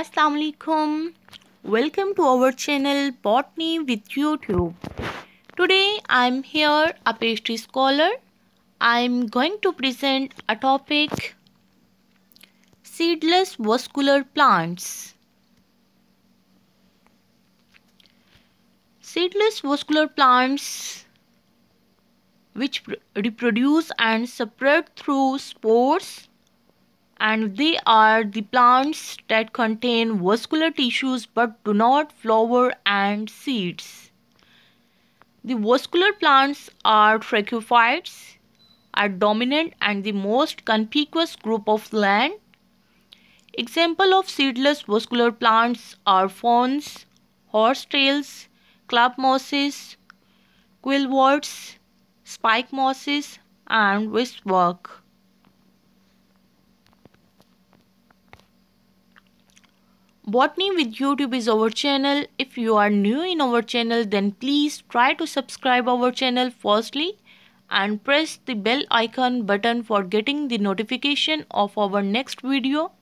अस्सलाम alaikum. welcome to our channel botany with youtube today i'm here a pastry scholar i'm going to present a topic seedless vascular plants seedless vascular plants which reproduce and separate through spores and they are the plants that contain vascular tissues but do not flower and seeds. The vascular plants are tracheophytes, are dominant and the most conspicuous group of land. Example of seedless vascular plants are ferns, horsetails, club mosses, quillworts, spike mosses and wristwork. Botany with YouTube is our channel. If you are new in our channel then please try to subscribe our channel firstly and press the bell icon button for getting the notification of our next video.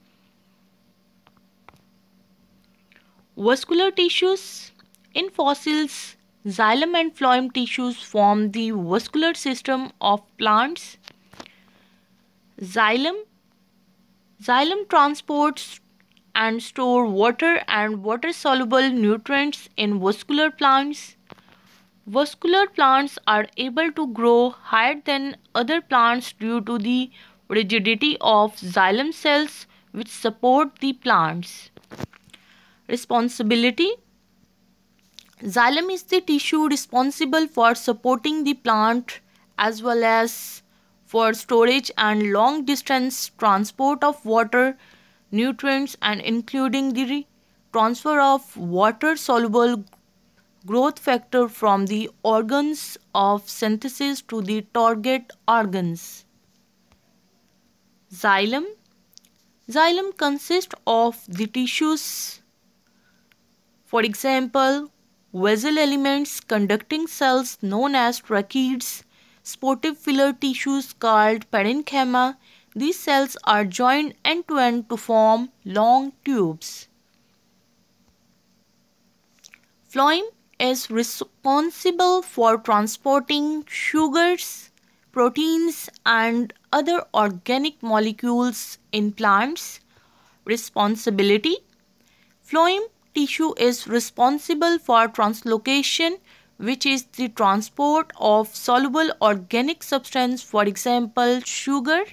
Vascular tissues In fossils, xylem and phloem tissues form the vascular system of plants. Xylem Xylem transports and store water and water soluble nutrients in vascular plants. Vascular plants are able to grow higher than other plants due to the rigidity of xylem cells which support the plants. Responsibility Xylem is the tissue responsible for supporting the plant as well as for storage and long distance transport of water nutrients and including the transfer of water soluble growth factor from the organs of synthesis to the target organs. Xylem Xylem consists of the tissues, for example, vessel elements conducting cells known as tracheids, sportive filler tissues called parenchyma, these cells are joined end to end to form long tubes. Phloem is responsible for transporting sugars, proteins and other organic molecules in plants. Responsibility Phloem tissue is responsible for translocation which is the transport of soluble organic substance for example sugar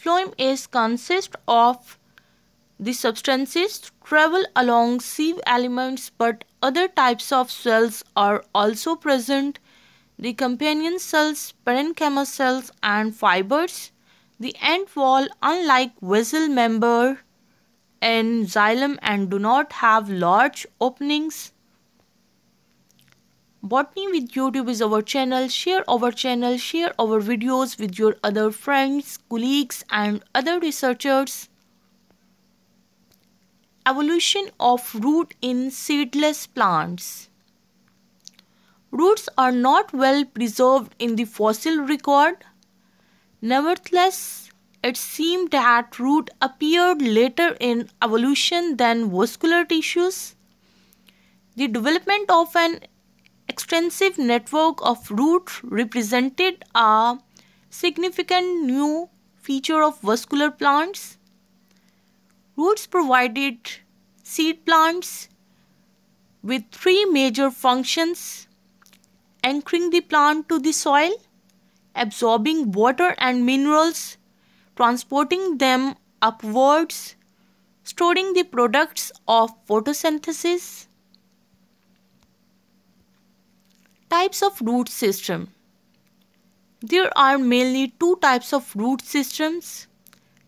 Phloem is consist of the substances travel along sieve elements but other types of cells are also present. The companion cells, parenchyma cells and fibers. The end wall unlike vessel member in xylem and do not have large openings me with YouTube is our channel. Share our channel, share our videos with your other friends, colleagues and other researchers. Evolution of root in seedless plants Roots are not well preserved in the fossil record. Nevertheless, it seemed that root appeared later in evolution than vascular tissues. The development of an extensive network of routes represented a significant new feature of vascular plants. Roots provided seed plants with three major functions anchoring the plant to the soil, absorbing water and minerals, transporting them upwards, storing the products of photosynthesis, Types of root system. There are mainly two types of root systems.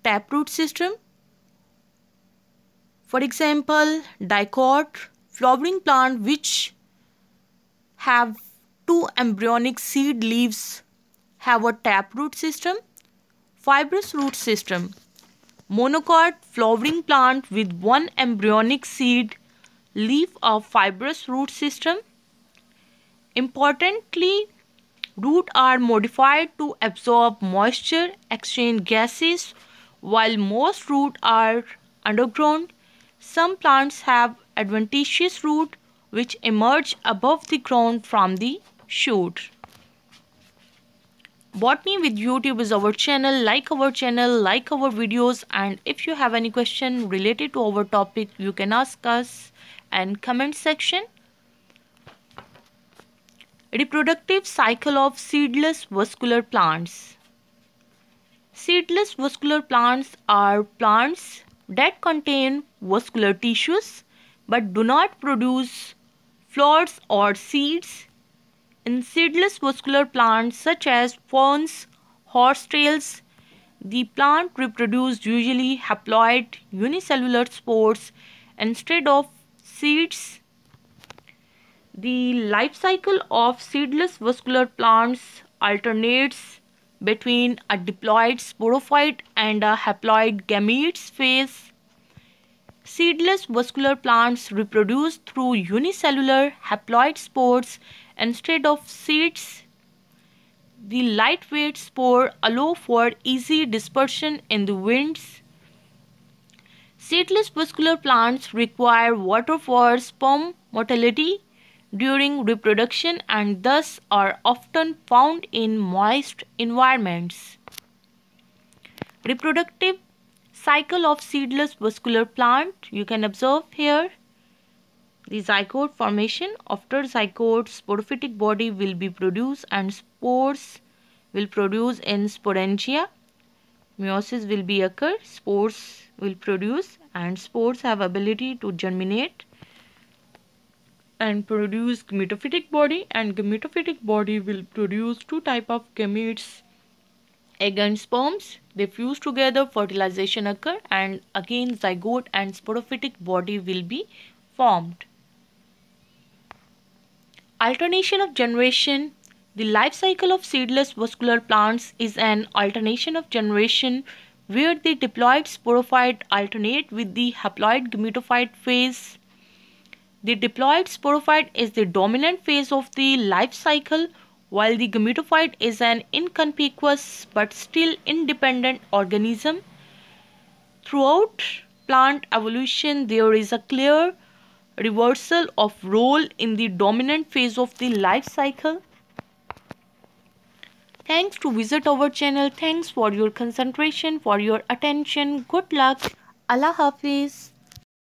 Taproot system. For example, dicot, flowering plant which have two embryonic seed leaves have a taproot system, fibrous root system. Monocot flowering plant with one embryonic seed leaf of fibrous root system Importantly, roots are modified to absorb moisture, exchange gases. While most roots are underground, some plants have adventitious roots which emerge above the ground from the shoot. Botany with YouTube is our channel. Like our channel, like our videos and if you have any question related to our topic, you can ask us and comment section. Reproductive cycle of seedless vascular plants. Seedless vascular plants are plants that contain vascular tissues but do not produce flowers or seeds. In seedless vascular plants such as ferns, horsetails, the plant reproduces usually haploid unicellular spores instead of seeds the life cycle of seedless vascular plants alternates between a diploid sporophyte and a haploid gametes phase. Seedless vascular plants reproduce through unicellular haploid spores instead of seeds. The lightweight spore allow for easy dispersion in the winds. Seedless vascular plants require water for sperm motility during reproduction and thus are often found in moist environments. Reproductive cycle of seedless vascular plant you can observe here the zygote formation after zygote sporophytic body will be produced and spores will produce in sporangia meiosis will be occur spores will produce and spores have ability to germinate and produce gametophytic body and gametophytic body will produce two type of gametes egg and sperms they fuse together fertilization occur and again zygote and sporophytic body will be formed alternation of generation the life cycle of seedless vascular plants is an alternation of generation where the diploid sporophyte alternate with the haploid gametophyte phase the diploid sporophyte is the dominant phase of the life cycle while the gametophyte is an inconspicuous but still independent organism. Throughout plant evolution there is a clear reversal of role in the dominant phase of the life cycle. Thanks to visit our channel. Thanks for your concentration, for your attention. Good luck. Allah Hafiz.